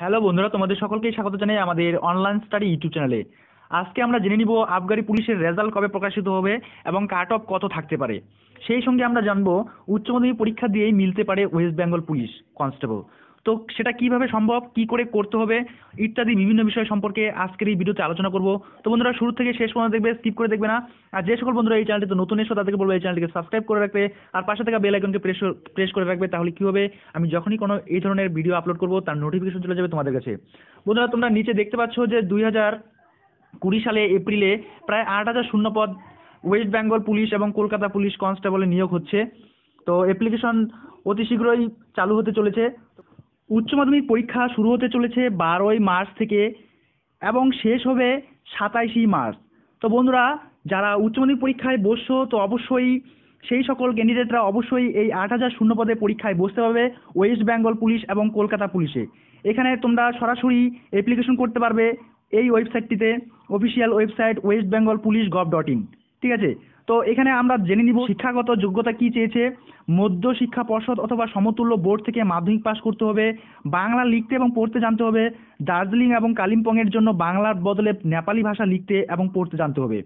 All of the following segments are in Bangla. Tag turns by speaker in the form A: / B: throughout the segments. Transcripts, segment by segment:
A: হ্যালো বন্ধুরা তোমাদের সকলকে স্বাগত জানাই আমাদের অনলাইন স্টাডি ইউটিউব চ্যানেলে আজকে আমরা জেনে নিব আবগারি পুলিশের রেজাল্ট কবে প্রকাশিত হবে এবং কাট অফ কত থাকতে পারে সেই সঙ্গে আমরা জানবো উচ্চ মাধ্যমিক পরীক্ষা দিয়েই মিলতে পারে ওয়েস্ট বেঙ্গল পুলিশ কনস্টেবল তো সেটা কিভাবে সম্ভব কি করে করতে হবে ইত্যাদি বিভিন্ন বিষয় সম্পর্কে আজকের এই ভিডিওতে আলোচনা করব তো বন্ধুরা শুরু থেকে শেষ পর্যন্ত দেখবে স্কিপ করে দেখবে না আর যে সকল বন্ধুরা এই চ্যানেলটি তো নতুন এসো তাদেরকে বলবো এই চ্যানেলটিকে সাবস্ক্রাইব করে রাখবে আর পাশে থাকা বেল আইকনকে প্রেস প্রেস করে রাখবে তাহলে কি হবে আমি যখনই কোনো এই ধরনের ভিডিও আপলোড করব তার নোটিফিকেশন চলে যাবে তোমাদের কাছে বন্ধুরা তোমরা নিচে দেখতে পাচ্ছ যে দুই হাজার কুড়ি সালে এপ্রিলে প্রায় আট হাজার শূন্য পদ ওয়েস্ট বেঙ্গল পুলিশ এবং কলকাতা পুলিশ কনস্টেবলে নিয়োগ হচ্ছে তো অ্যাপ্লিকেশন অতি শীঘ্রই চালু হতে চলেছে উচ্চ মাধ্যমিক পরীক্ষা শুরু হতে চলেছে বারোই মার্চ থেকে এবং শেষ হবে সাতাইশি মার্চ তো বন্ধুরা যারা উচ্চ মাধ্যমিক পরীক্ষায় বসছো তো অবশ্যই সেই সকল ক্যান্ডিডেটরা অবশ্যই এই আট হাজার শূন্য পদে পরীক্ষায় বসতে পারবে ওয়েস্ট বেঙ্গল পুলিশ এবং কলকাতা পুলিশে এখানে তোমরা সরাসরি অ্যাপ্লিকেশন করতে পারবে এই ওয়েবসাইটটিতে official website West Bengal police gov dot in ঠিক আছে তো এখানে আমরা জেনে নিব শিক্ষাগত যোগ্যতা কি চেয়েছে মধ্য শিক্ষা পর্ষদ অথবা সমতুল্য বোর্ড থেকে মাধ্যমিক পাশ করতে হবে বাংলা লিখতে এবং পড়তে জানতে হবে দার্জিলিং এবং কালিম্পংয়ের জন্য বাংলার বদলে নেপালি ভাষা লিখতে এবং পড়তে জানতে হবে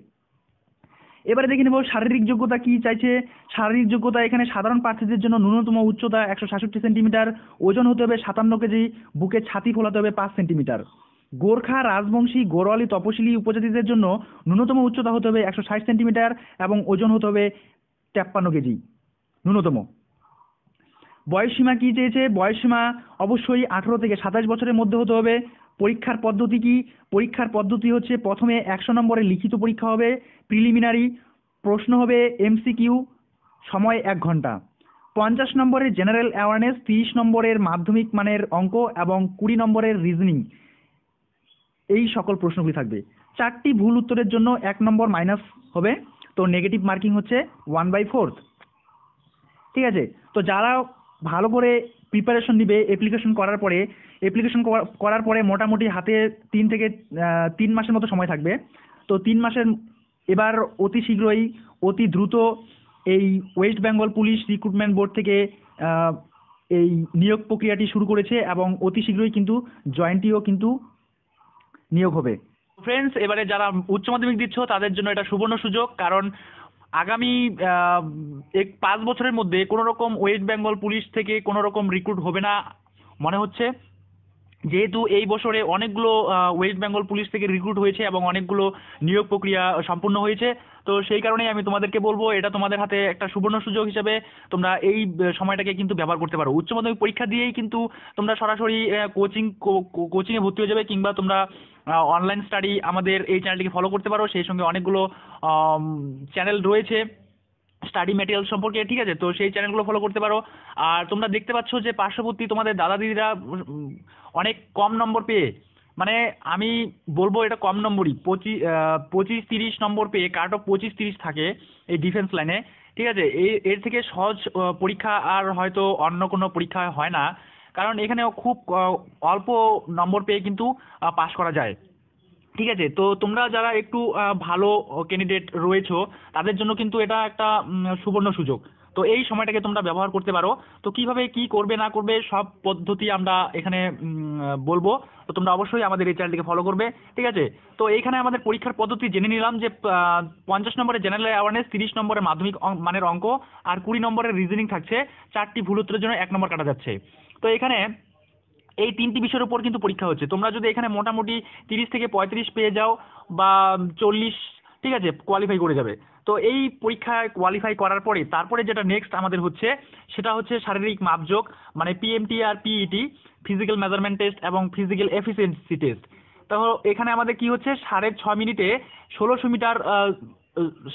A: এবারে দেখে নেব শারীরিক যোগ্যতা কি চাইছে শারীরিক যোগ্যতা এখানে সাধারণ প্রার্থীদের জন্য ন্যূনতম উচ্চতা একশো সাতষট্টি সেন্টিমিটার ওজন হতে হবে সাতান্ন কেজি বুকে ছাতি ফোলাতে হবে পাঁচ সেন্টিমিটার গোর্খা রাজবংশী গোরওয়ালি তপশিলি উপজাতিদের জন্য ন্যূনতম উচ্চতা হতে হবে একশো ষাট সেন্টিমিটার এবং ওজন হতে হবে তেপ্পান্ন কেজি ন্যূনতম বয়সসীমা কি চেয়েছে বয়সসীমা অবশ্যই আঠারো থেকে সাতাশ বছরের মধ্যে হতে হবে পরীক্ষার পদ্ধতি কি পরীক্ষার পদ্ধতি হচ্ছে প্রথমে একশো নম্বরে লিখিত পরীক্ষা হবে প্রিলিমিনারি প্রশ্ন হবে এমসিকিউ সময় এক ঘন্টা পঞ্চাশ নম্বরের জেনারেল অ্যাওয়ারনেস তিরিশ নম্বরের মাধ্যমিক মানের অঙ্ক এবং কুড়ি নম্বরের রিজনিং এই সকল প্রশ্নগুলি থাকবে চারটি ভুল উত্তরের জন্য এক নম্বর মাইনাস হবে তো নেগেটিভ মার্কিং হচ্ছে ওয়ান বাই ফোর্থ ঠিক আছে তো যারা ভালো করে প্রিপারেশন নিবে অ্যাপ্লিকেশন করার পরে অ্যাপ্লিকেশন করার পরে মোটামুটি হাতে তিন থেকে তিন মাসের মতো সময় থাকবে তো তিন মাসের এবার অতি শীঘ্রই অতি দ্রুত এই West Bengal police recruitment board থেকে এই নিয়োগ প্রক্রিয়াটি শুরু করেছে এবং অতি শীঘ্রই কিন্তু জয়েন্টিও কিন্তু নিয়োগ হবে ফ্রেন্ডস এবারে যারা উচ্চ মাধ্যমিক দিচ্ছ তাদের জন্য এটা সুবর্ণ সুযোগ কারণ আগামী এক পাঁচ বছরের মধ্যে কোনো রকম ওয়েস্ট বেঙ্গল পুলিশ থেকে কোনো রকম রিক্রুট হবে না মনে হচ্ছে যেহেতু এই বছরে অনেকগুলো ওয়েস্ট বেঙ্গল পুলিশ থেকে রিক্রুট হয়েছে এবং অনেকগুলো নিয়োগ প্রক্রিয়া সম্পূর্ণ হয়েছে তো সেই কারণেই আমি তোমাদেরকে বলবো এটা তোমাদের হাতে একটা সুবর্ণ সুযোগ হিসেবে তোমরা এই সময়টাকে কিন্তু ব্যবহার করতে পারো উচ্চ মাধ্যমিক পরীক্ষা দিয়েই কিন্তু তোমরা সরাসরি কোচিং কোচিংয়ে ভর্তি হয়ে যাবে কিংবা তোমরা অনলাইন স্টাডি আমাদের এই চ্যানেলটিকে ফলো করতে পারো সেই সঙ্গে অনেকগুলো চ্যানেল রয়েছে স্টাডি মেটেরিয়াল সম্পর্কে ঠিক আছে তো সেই চ্যানেলগুলো ফলো করতে পারো আর তোমরা দেখতে পাচ্ছ যে পার্শ্ববর্তী তোমাদের দাদা দিদিরা অনেক কম নম্বর পেয়ে মানে আমি বলবো এটা কম নম্বরই পঁচিশ পঁচিশ তিরিশ নম্বর পেয়ে কাট অফ পঁচিশ তিরিশ থাকে এই ডিফেন্স লাইনে ঠিক আছে এই এর থেকে সহজ পরীক্ষা আর হয়তো অন্য কোনো পরীক্ষা হয় না কারণ এখানে খুব অল্প নম্বর পেয়ে কিন্তু পাশ করা যায় ঠিক আছে তো তোমরা যারা একটু ভালো ক্যান্ডিডেট রয়েছো তাদের জন্য কিন্তু এটা একটা সুবর্ণ সুযোগ তো এই সময়টাকে তোমরা ব্যবহার করতে পারো তো কিভাবে কি করবে না করবে সব পদ্ধতি আমরা এখানে বলবো তো তোমরা অবশ্যই আমাদের এই চ্যানেলটিকে ফলো করবে ঠিক আছে তো এইখানে আমাদের পরীক্ষার পদ্ধতি জেনে নিলাম যে পঞ্চাশ নম্বরের জেনারেল অ্যাওয়ারনেস তিরিশ নম্বরের মাধ্যমিক মানের অঙ্ক আর কুড়ি নম্বরের রিজনিং থাকছে চারটি ভুল উত্তরের জন্য এক নম্বর কাটা যাচ্ছে তো এখানে এই তিনটি বিষয়ের উপর কিন্তু পরীক্ষা হচ্ছে তোমরা যদি এখানে মোটামুটি তিরিশ থেকে পঁয়ত্রিশ পেয়ে যাও বা চল্লিশ ঠিক আছে কোয়ালিফাই করে যাবে তো এই পরীক্ষায় কোয়ালিফাই করার পরে তারপরে যেটা নেক্সট আমাদের হচ্ছে সেটা হচ্ছে শারীরিক মাপযোগ মানে পিএমটি আর পিইটি ফিজিক্যাল মেজারমেন্ট টেস্ট এবং ফিজিক্যাল এফিসিয়েন্সি টেস্ট তো এখানে আমাদের কি হচ্ছে সাড়ে ছ মিনিটে ষোলোশো মিটার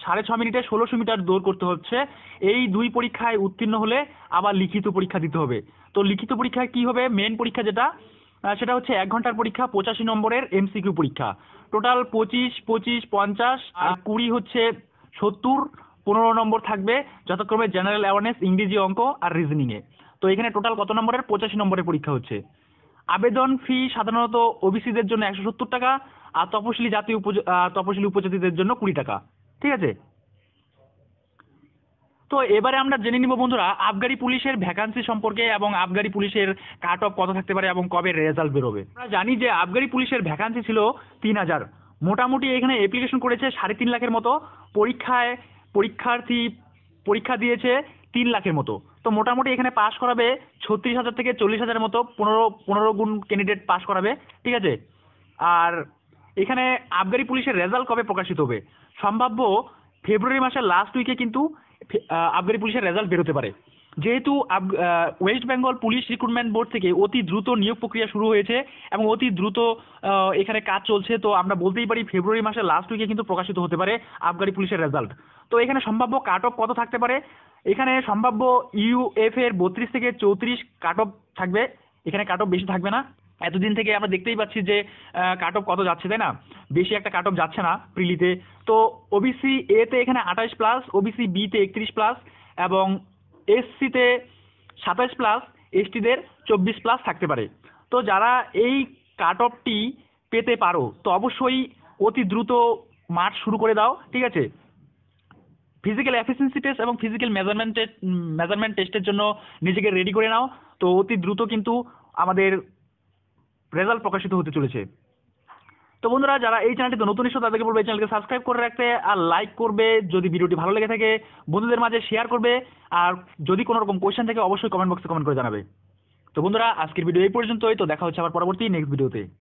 A: সাড়ে ছ মিনিটে ষোলোশো মিটার দৌড় করতে হচ্ছে এই দুই পরীক্ষায় উত্তীর্ণ হলে আবার লিখিত পরীক্ষা দিতে হবে তো লিখিত পরীক্ষায় কি হবে মেন পরীক্ষা যেটা সেটা হচ্ছে এক ঘন্টার পরীক্ষা পঁচাশি নম্বরের এমসিকিউ পরীক্ষা টোটাল পঁচিশ পঁচিশ পঞ্চাশ আর কুড়ি হচ্ছে সত্তর পনেরো নম্বর থাকবে যথাক্রমে জেনারেল অ্যাওয়ারনেস ইংরেজি অঙ্ক আর রিজনিংয়ে তো এখানে টোটাল কত নম্বরের পঁচাশি নম্বরের পরীক্ষা হচ্ছে আবেদন ফি সাধারণত ওবিসিদের জন্য একশো সত্তর টাকা আর তপশিলি জাতি উপ তপশিলি উপজাতিদের জন্য কুড়ি টাকা ঠিক আছে তো এবারে আমরা জেনে নিব বন্ধুরা আবগারি পুলিশের ভ্যাকান্সি সম্পর্কে এবং আবগারি পুলিশের কাট অফ কত থাকতে পারে এবং কবে রেজাল্ট বেরোবে আমরা জানি যে আবগারি পুলিশের ভ্যাকান্সি ছিল তিন হাজার মোটামুটি এখানে অ্যাপ্লিকেশন করেছে সাড়ে তিন লাখের মতো পরীক্ষায় পরীক্ষার্থী পরীক্ষা দিয়েছে তিন লাখের মতো তো মোটামুটি এখানে পাশ করাবে ছত্রিশ হাজার থেকে চল্লিশ হাজারের মতো পনেরো পনেরো গুণ ক্যান্ডিডেট পাশ করাবে ঠিক আছে আর এখানে আবগারি পুলিশের রেজাল্ট কবে প্রকাশিত হবে সম্ভাব্য ফেব্রুয়ারি মাসের লাস্ট উইকে কিন্তু আবগারি পুলিশের রেজাল্ট বেরোতে পারে যেহেতু West Bengal police recruitment board থেকে অতি দ্রুত নিয়োগ প্রক্রিয়া শুরু হয়েছে এবং অতি দ্রুত এখানে কাজ চলছে তো আমরা বলতেই পারি ফেব্রুয়ারি মাসের লাস্ট উইকে কিন্তু প্রকাশিত হতে পারে আবগারি পুলিশের রেজাল্ট তো এখানে সম্ভাব্য কাট অফ কত থাকতে পারে এখানে সম্ভাব্য ইউএফ এর বত্রিশ থেকে চৌত্রিশ কাট অফ থাকবে এখানে কাট অফ বেশি থাকবে না এতদিন থেকে আমরা দেখতেই পাচ্ছি যে কাট অফ কত যাচ্ছে তাই না বেশি একটা কাট অফ যাচ্ছে না প্রিলিতে তো ওবিসি এতে এখানে আঠাশ প্লাস ওবিসি বিতে একত্রিশ প্লাস এবং এসসিতে সাতাশ প্লাস এসটিদের চব্বিশ প্লাস থাকতে পারে তো যারা এই কাট অফটি পেতে পারো তো অবশ্যই অতি দ্রুত মাঠ শুরু করে দাও ঠিক আছে ফিজিক্যাল এফিসিয়েন্সি টেস্ট এবং ফিজিক্যাল মেজারমেন্ট মেজারমেন্ট টেস্টের জন্য নিজেকে রেডি করে নাও তো অতি দ্রুত কিন্তু আমাদের রেজাল্ট প্রকাশিত হতে চলেছে তো বন্ধুরা যারা এই চ্যানেলটিতে নতুন এসে তাদেরকে বলবো এই চ্যানেলকে সাবস্ক্রাইব করে রাখতে আর লাইক করবে যদি ভিডিওটি ভালো লেগে থাকে বন্ধুদের মাঝে শেয়ার করবে আর যদি কোনো রকম কোয়েশ্চেন থাকে অবশ্যই কমেন্ট বক্সে কমেন্ট করে জানাবে তো বন্ধুরা আজকের ভিডিও এই পর্যন্তই তো দেখা হচ্ছে আবার পরবর্তী নেক্সট ভিডিওতে